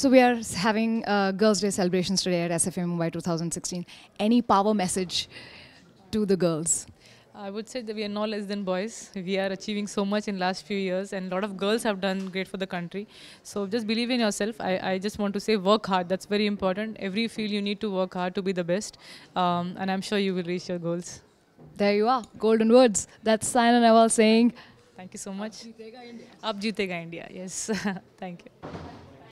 So we are having uh, Girls' Day celebrations today at SFM Mumbai 2016. Any power message to the girls? I would say that we are no less than boys. We are achieving so much in last few years and a lot of girls have done great for the country. So just believe in yourself. I, I just want to say work hard. That's very important. Every field you need to work hard to be the best. Um, and I'm sure you will reach your goals. There you are. Golden words. That's Saina Nawal saying. Thank you so much. Ab Jitega India. Ab Jitega India. Yes. Thank you.